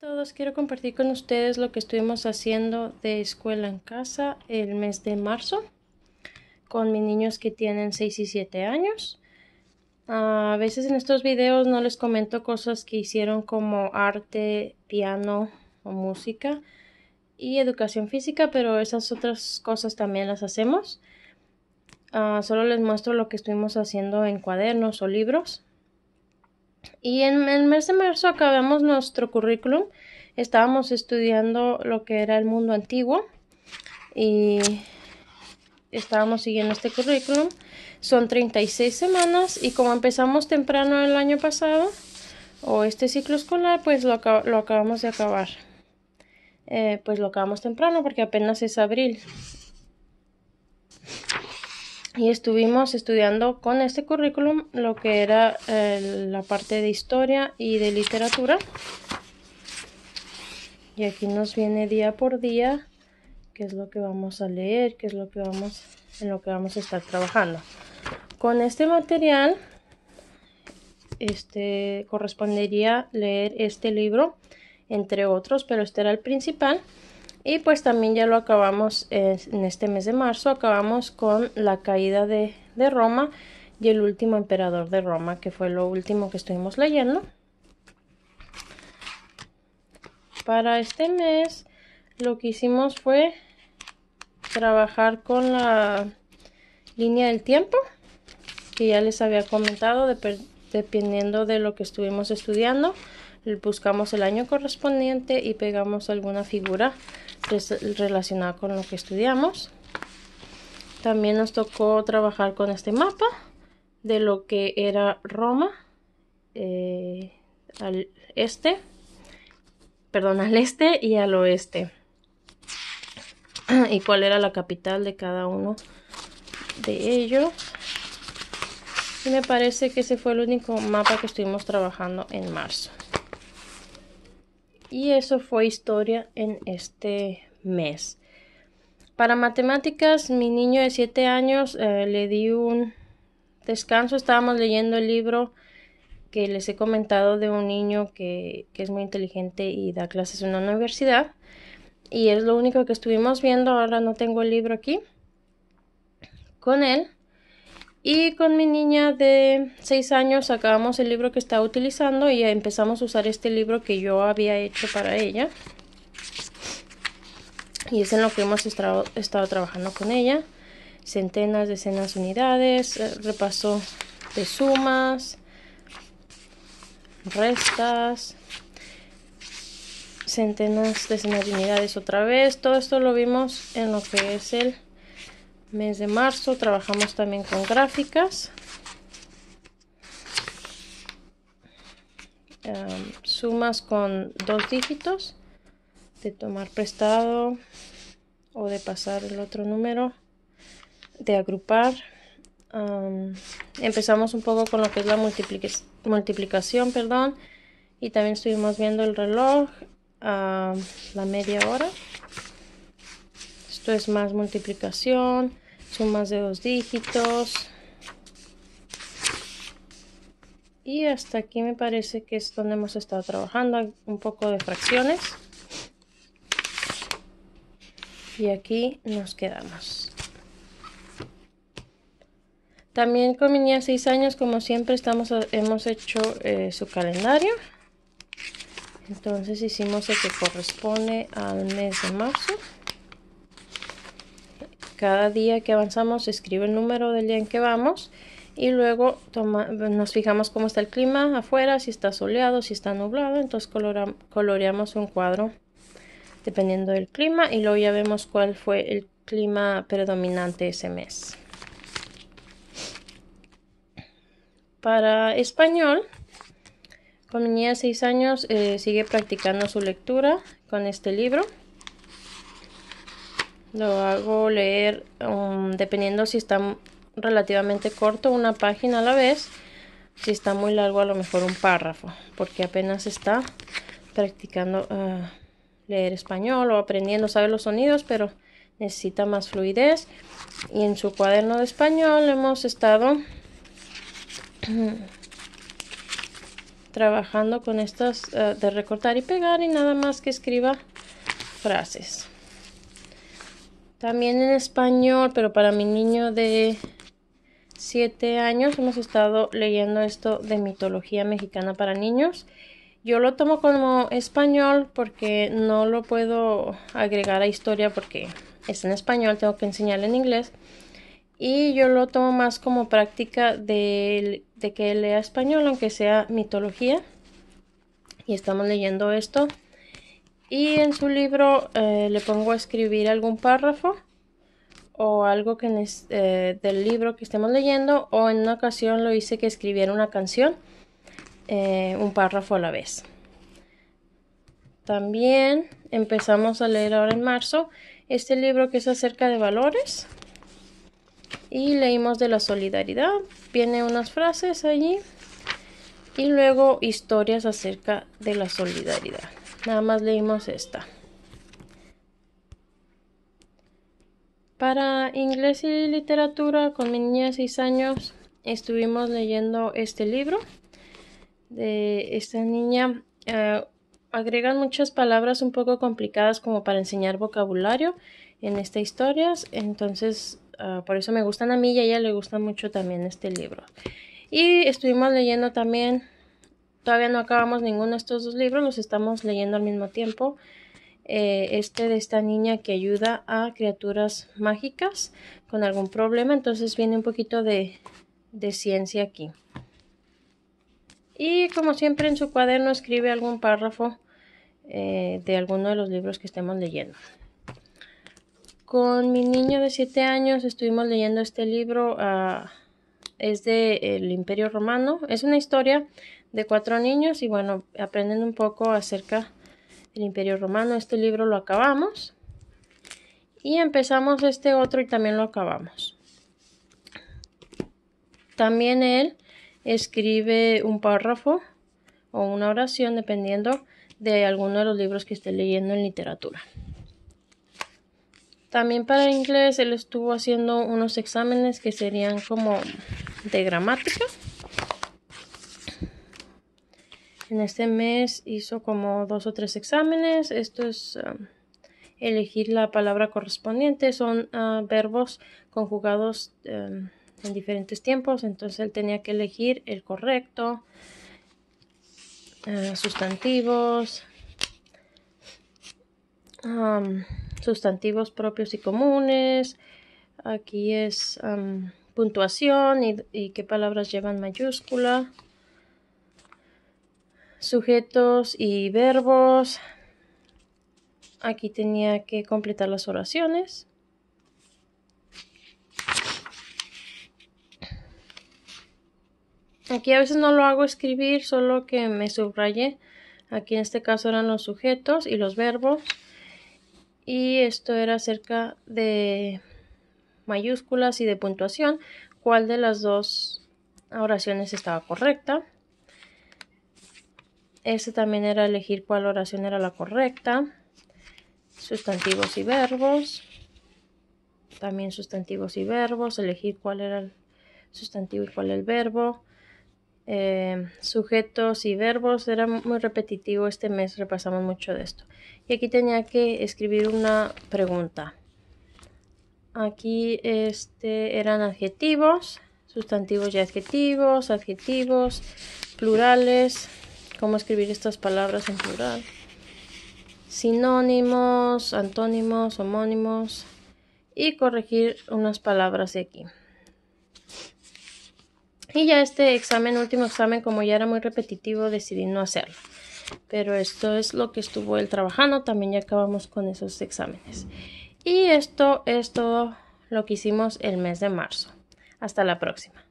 todos, quiero compartir con ustedes lo que estuvimos haciendo de escuela en casa el mes de marzo con mis niños que tienen 6 y 7 años. A veces en estos videos no les comento cosas que hicieron como arte, piano o música y educación física, pero esas otras cosas también las hacemos. Ah, solo les muestro lo que estuvimos haciendo en cuadernos o libros. Y en el mes de marzo acabamos nuestro currículum. Estábamos estudiando lo que era el mundo antiguo y estábamos siguiendo este currículum. Son 36 semanas y como empezamos temprano el año pasado o este ciclo escolar, pues lo, acabamos de acabar. Eh, pues lo acabamos temprano porque apenas es abril y estuvimos estudiando con este currículum lo que era eh, la parte de historia y de literatura. Y aquí nos viene día por día qué es lo que vamos a leer, qué es lo que vamos en lo que vamos a estar trabajando. Con este material este correspondería leer este libro entre otros, pero este era el principal. Y pues también ya lo acabamos en este mes de marzo, acabamos con la caída de, Roma y el último emperador de Roma, que fue lo último que estuvimos leyendo. Para este mes lo que hicimos fue trabajar con la línea del tiempo, que ya les había comentado, dependiendo de lo que estuvimos estudiando. Buscamos el año correspondiente y pegamos alguna figura relacionada con lo que estudiamos. También nos tocó trabajar con este mapa de lo que era Roma eh, al este, perdón, al este y al oeste. y cuál era la capital de cada uno de ellos. Y me parece que ese fue el único mapa que estuvimos trabajando en marzo. Y eso fue historia en este mes. Para matemáticas, mi niño de 7 años eh, le di un descanso. Estábamos leyendo el libro que les he comentado de un niño que, que es muy inteligente y da clases en una universidad. Y es lo único que estuvimos viendo. Ahora no tengo el libro aquí con él. Y con mi niña de 6 años sacamos el libro que estaba utilizando y empezamos a usar este libro que yo había hecho para ella. Y es en lo que hemos estado trabajando con ella. Centenas, decenas de unidades, eh, repaso de sumas, restas, centenas, decenas de unidades otra vez. Todo esto lo vimos en lo que es el mes de marzo trabajamos también con gráficas sumas con dos dígitos de tomar prestado o de pasar el otro número de agrupar empezamos un poco con lo que es la multiplicación perdón y también estuvimos viendo el reloj a la media hora esto es más multiplicación sumas de dos dígitos. Y hasta aquí me parece que es donde hemos estado trabajando, un poco de fracciones. Y aquí nos quedamos. También con mi niña 6 años, como siempre, estamos, hemos hecho eh, su calendario. Entonces hicimos el que corresponde al mes de marzo cada día que avanzamos escribe el número del día en que vamos y luego nos fijamos cómo está el clima afuera, si está soleado, si está nublado, entonces coloreamos un cuadro dependiendo del clima y luego ya vemos cuál fue el clima predominante ese mes. Para español, con mi niña de 6 años eh, sigue practicando su lectura con este libro. Lo hago leer, um, dependiendo si está relativamente corto, una página a la vez. Si está muy largo, a lo mejor un párrafo, porque apenas está practicando ah, leer español o aprendiendo, sabe los sonidos, pero necesita más fluidez. Y en su cuaderno de español hemos estado trabajando con estas ah, de recortar y pegar y nada más que escriba frases. También en español, pero para mi niño de 7 años hemos estado leyendo esto de mitología mexicana para niños. Yo lo tomo como español porque no lo puedo agregar a historia porque es en español, tengo que enseñarle en inglés. Y yo lo tomo más como práctica de, que lea español, aunque sea mitología. Y estamos leyendo esto y en su libro eh, le pongo a escribir algún párrafo o algo que eh, del libro que estemos leyendo o en una ocasión lo hice que escribiera una canción, eh, un párrafo a la vez. También empezamos a leer ahora en marzo este libro que es acerca de valores y leímos de la solidaridad, viene unas frases allí y luego historias acerca de la solidaridad nada más leímos esta. Para inglés y literatura, con mi niña de 6 años, estuvimos leyendo este libro de esta niña. Eh, agregan muchas palabras un poco complicadas como para enseñar vocabulario en estas historias. Entonces, ah, por eso me gustan a mí y a ella le gusta mucho también este libro. Y estuvimos leyendo también todavía no acabamos ninguno de estos dos libros, los estamos leyendo al mismo tiempo. Eh, este de esta niña que ayuda a criaturas mágicas con algún problema, entonces viene un poquito de, ciencia aquí. Y como siempre en su cuaderno escribe algún párrafo eh, de alguno de los libros que estemos leyendo. Con mi niño de 7 años estuvimos leyendo este libro, ah, es de El Imperio Romano, es una historia de cuatro niños y bueno, aprenden un poco acerca del Imperio Romano. Este libro lo acabamos y empezamos este otro y también lo acabamos. También él escribe un párrafo o una oración dependiendo de alguno de los libros que esté leyendo en literatura. También para inglés él estuvo haciendo unos exámenes que serían como de gramática. En este mes hizo como dos o tres exámenes. Esto es um, elegir la palabra correspondiente. Son ah, verbos conjugados em, en diferentes tiempos. Entonces él tenía que elegir el correcto, eh, sustantivos, um, sustantivos propios y comunes. Aquí es um, puntuación y qué palabras llevan mayúscula sujetos y verbos. Aquí tenía que completar las oraciones. Aquí a veces no lo hago escribir, solo que me subrayé. Aquí en este caso eran los sujetos y los verbos. Y esto era acerca de mayúsculas y de puntuación. ¿Cuál de las dos oraciones estaba correcta? Ese también era elegir cuál oración era la correcta. Sustantivos y verbos. También sustantivos y verbos. Elegir cuál era el sustantivo y cuál el verbo. Eh, sujetos y verbos. Era muy repetitivo. Este mes repasamos mucho de esto. Y aquí tenía que escribir una pregunta. Aquí este, eran adjetivos, sustantivos y adjetivos, adjetivos, plurales, cómo escribir estas palabras en plural. Sinónimos, antónimos, homónimos y corregir unas palabras de aquí. Y ya este examen, último examen, como ya era muy repetitivo, decidí no hacerlo. Pero esto es lo que estuvo él trabajando. También ya acabamos con esos exámenes. Y esto es todo lo que hicimos el mes de marzo. Hasta la próxima.